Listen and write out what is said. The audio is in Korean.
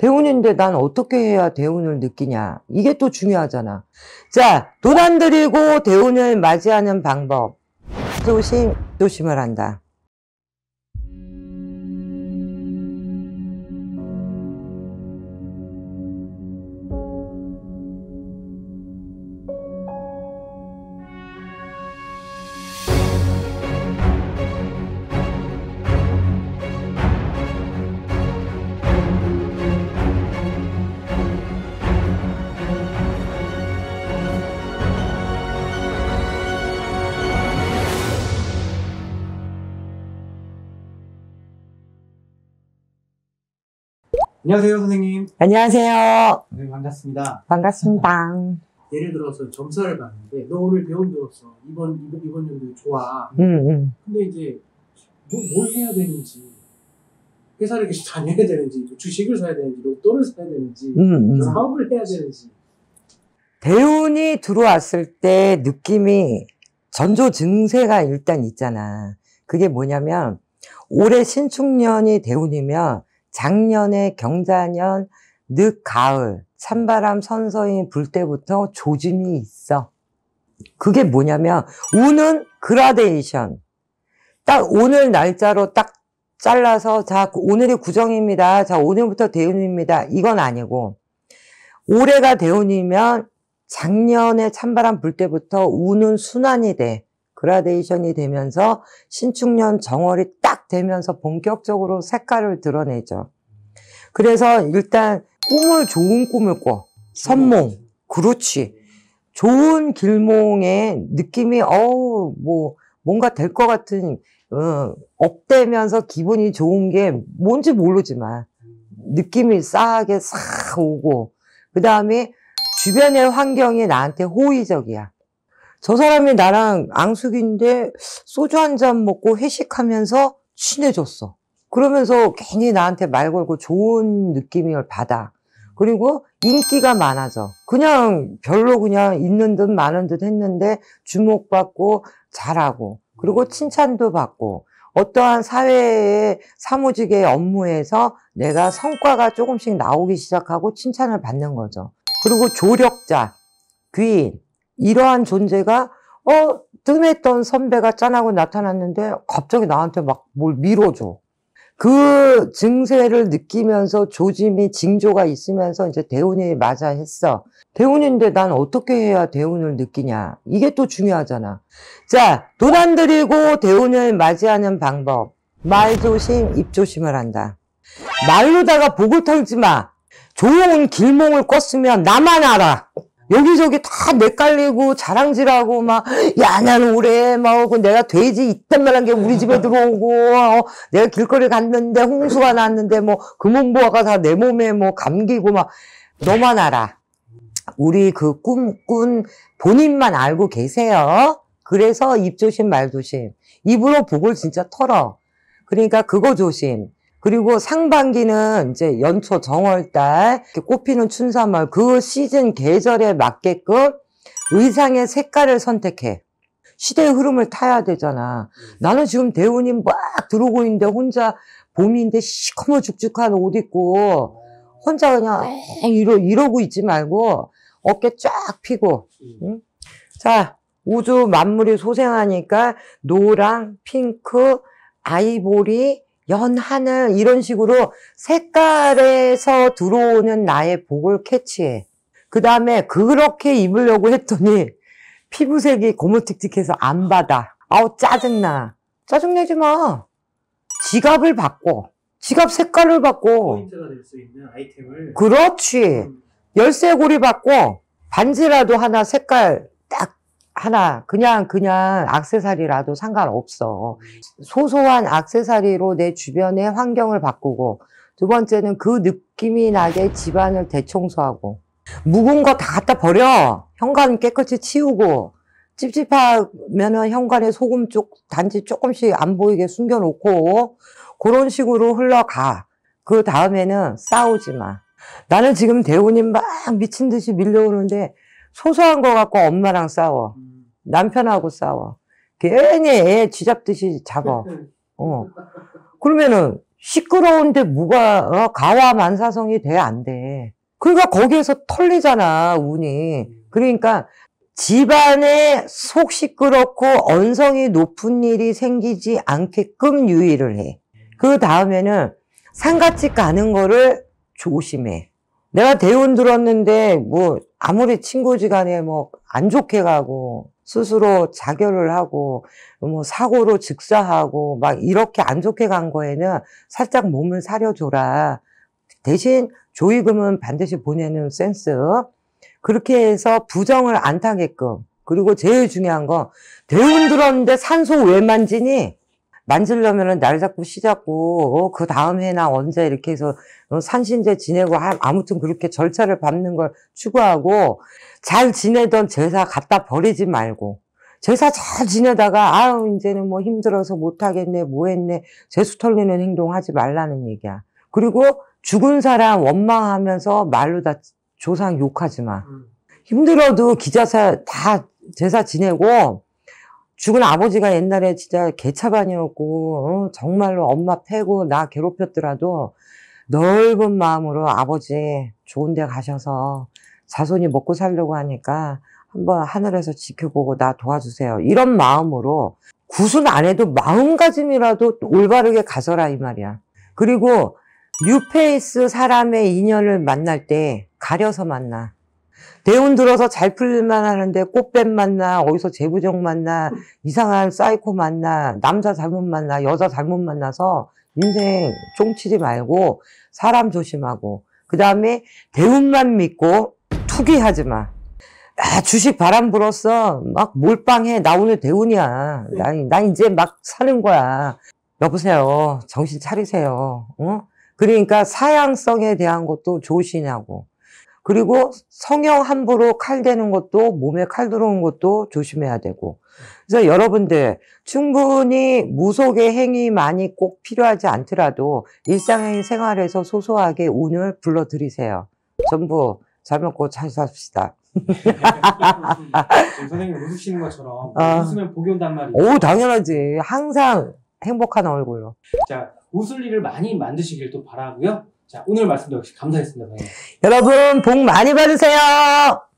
대운인데 난 어떻게 해야 대운을 느끼냐 이게 또 중요하잖아 자돈 안 들이고 대운을 맞이하는 방법 조심 조심을 한다 안녕하세요, 선생님. 안녕하세요. 선생님 네, 반갑습니다. 반갑습니다. 예를 들어서 점사를 봤는데 너 오늘 배운 들었어 이번 이번 이번 연도 좋아. 음, 음. 근데 이제 뭐, 뭘 해야 되는지 회사를 계속 다녀야 되는지 주식을 사야 되는지 로또를 사야 되는지 음, 음. 사업을 해야 되는지 대운이 들어왔을 때 느낌이 전조 증세가 일단 있잖아. 그게 뭐냐면 올해 신축년이 대운이면 작년에 경자년 늦가을 찬바람 선서인 불 때부터 조짐이 있어. 그게 뭐냐면 운은 그라데이션. 딱 오늘 날짜로 딱 잘라서 자 오늘이 구정입니다. 자 오늘부터 대운입니다. 이건 아니고 올해가 대운이면 작년에 찬바람 불 때부터 운은 순환이 돼. 그라데이션이 되면서 신축년 정월이 딱 되면서 본격적으로 색깔을 드러내죠. 그래서 일단 꿈을 좋은 꿈을 꿔. 선몽. 그렇지. 좋은 길몽의 느낌이 어우 뭐 뭔가 될 것 같은 어, 업되면서 기분이 좋은 게 뭔지 모르지만 느낌이 싸하게 싹 오고 그 다음에 주변의 환경이 나한테 호의적이야. 저 사람이 나랑 앙숙인데 소주 한 잔 먹고 회식하면서 친해졌어. 그러면서 괜히 나한테 말 걸고 좋은 느낌을 받아. 그리고 인기가 많아져. 그냥 별로 그냥 있는 듯 많은 듯 했는데 주목받고 잘하고 그리고 칭찬도 받고 어떠한 사회의 사무직의 업무에서 내가 성과가 조금씩 나오기 시작하고 칭찬을 받는 거죠. 그리고 조력자, 귀인, 이러한 존재가 어 뜸했던 선배가 짠하고 나타났는데 갑자기 나한테 막 뭘 밀어줘. 그 증세를 느끼면서 조짐이 징조가 있으면서 이제 대운이 맞아 했어. 대운인데 난 어떻게 해야 대운을 느끼냐. 이게 또 중요하잖아. 자, 돈안 들이고 대운을 맞이하는 방법. 말조심, 입조심을 한다. 말로다가 복을 털지 마. 조은 길몽을 껐으면 나만 알아. 여기저기 다 내깔리고 자랑질하고 막, 야, 나는 오래 막, 그 내가 돼지 있단 말한 게 우리 집에 들어오고, 어, 어 내가 길거리 갔는데 홍수가 났는데 뭐, 금은보화가 다 내 몸에 뭐 감기고 막, 너만 알아. 우리 그 꿈, 꾼 본인만 알고 계세요. 그래서 입 조심, 말 조심. 입으로 복을 진짜 털어. 그러니까 그거 조심. 그리고 상반기는 이제 연초 정월달 꽃피는 춘삼월 그 시즌 계절에 맞게끔 의상의 색깔을 선택해. 시대의 흐름을 타야 되잖아. 나는 지금 대운이막 들어오고 있는데 혼자 봄인데 시커머 죽죽한 옷 입고 혼자 그냥 이러, 이러고 있지 말고 어깨 쫙 피고. 응? 자, 우주 만물이 소생하니까 노랑, 핑크, 아이보리, 연하늘 이런 식으로 색깔에서 들어오는 나의 복을 캐치해. 그 다음에 그렇게 입으려고 했더니 피부색이 고무틱틱해서 안 받아. 아우 짜증나. 짜증내지 마. 지갑을 바꿔. 지갑 색깔을 바꿔. 그렇지. 음. 열쇠고리 바꿔. 반지라도 하나 색깔 하나 그냥 그냥 악세사리라도 상관없어 소소한 악세사리로 내 주변의 환경을 바꾸고 두 번째는 그 느낌이 나게 집안을 대청소하고 묵은 거 다 갖다 버려 현관 깨끗이 치우고 찝찝하면은 현관에 소금 쪽 단지 조금씩 안 보이게 숨겨놓고 그런 식으로 흘러가 그 다음에는 싸우지 마 나는 지금 대우님 막 미친 듯이 밀려오는데 소소한 거 갖고 엄마랑 싸워. 남편하고 싸워. 괜히 애 쥐잡듯이 잡어. 어. 그러면은 시끄러운데 뭐가 어? 가와만사성이 돼 안 돼. 그러니까 거기에서 털리잖아 운이. 그러니까 집안에 속 시끄럽고 언성이 높은 일이 생기지 않게끔 유의를 해. 그 다음에는 상가집 가는 거를 조심해. 내가 대운 들었는데 뭐 아무리 친구지간에 뭐 안 좋게 가고 스스로 자결을 하고 뭐 사고로 즉사하고 막 이렇게 안 좋게 간 거에는 살짝 몸을 사려줘라. 대신 조의금은 반드시 보내는 센스. 그렇게 해서 부정을 안 타게끔. 그리고 제일 중요한 건 대운 들었는데 산소 왜 만지니? 만지려면은 날 잡고 시 잡고 어, 그 다음 해나 언제 이렇게 해서 어, 산신제 지내고 하, 아무튼 그렇게 절차를 밟는 걸 추구하고 잘 지내던 제사 갖다 버리지 말고 제사 잘 지내다가 아유 이제는 뭐 힘들어서 못하겠네 뭐했네 재수 털리는 행동하지 말라는 얘기야 그리고 죽은 사람 원망하면서 말로 다 조상 욕하지 마 음. 힘들어도 기자사 다 제사 지내고 죽은 아버지가 옛날에 진짜 개차반이었고 어? 정말로 엄마 패고 나 괴롭혔더라도 넓은 마음으로 아버지 좋은 데 가셔서 자손이 먹고 살려고 하니까 한번 하늘에서 지켜보고 나 도와주세요 이런 마음으로 구순 안 해도 마음가짐이라도 올바르게 가서라 이 말이야 그리고 뉴페이스 사람의 인연을 만날 때 가려서 만나 대운 들어서 잘 풀릴만 하는데 꽃뱀 만나 어디서 재부정 만나 이상한 사이코 만나 남자 잘못 만나 여자 잘못 만나서 인생 쫑치지 말고 사람 조심하고 그 다음에 대운만 믿고 투기하지 마. 아, 주식 바람 불었어. 막 몰빵해. 나 오늘 대운이야. 나, 난 이제 막 사는 거야. 여보세요. 정신 차리세요. 어? 그러니까 사양성에 대한 것도 조심하고 그리고 성형 함부로 칼 대는 것도 몸에 칼 들어온 것도 조심해야 되고 그래서 여러분들 충분히 무속의 행위 많이 꼭 필요하지 않더라도 일상의 생활에서 소소하게 운을 불러들이세요 전부 잘 먹고 잘 삽시다 선생님 웃으시는 것처럼 아. 웃으면 복이 온단 말이에요 오 당연하지 항상 행복한 얼굴로 자 웃을 일을 많이 만드시길 또 바라고요 자, 오늘 말씀도 역시 감사했습니다. 여러분, 복 많이 받으세요!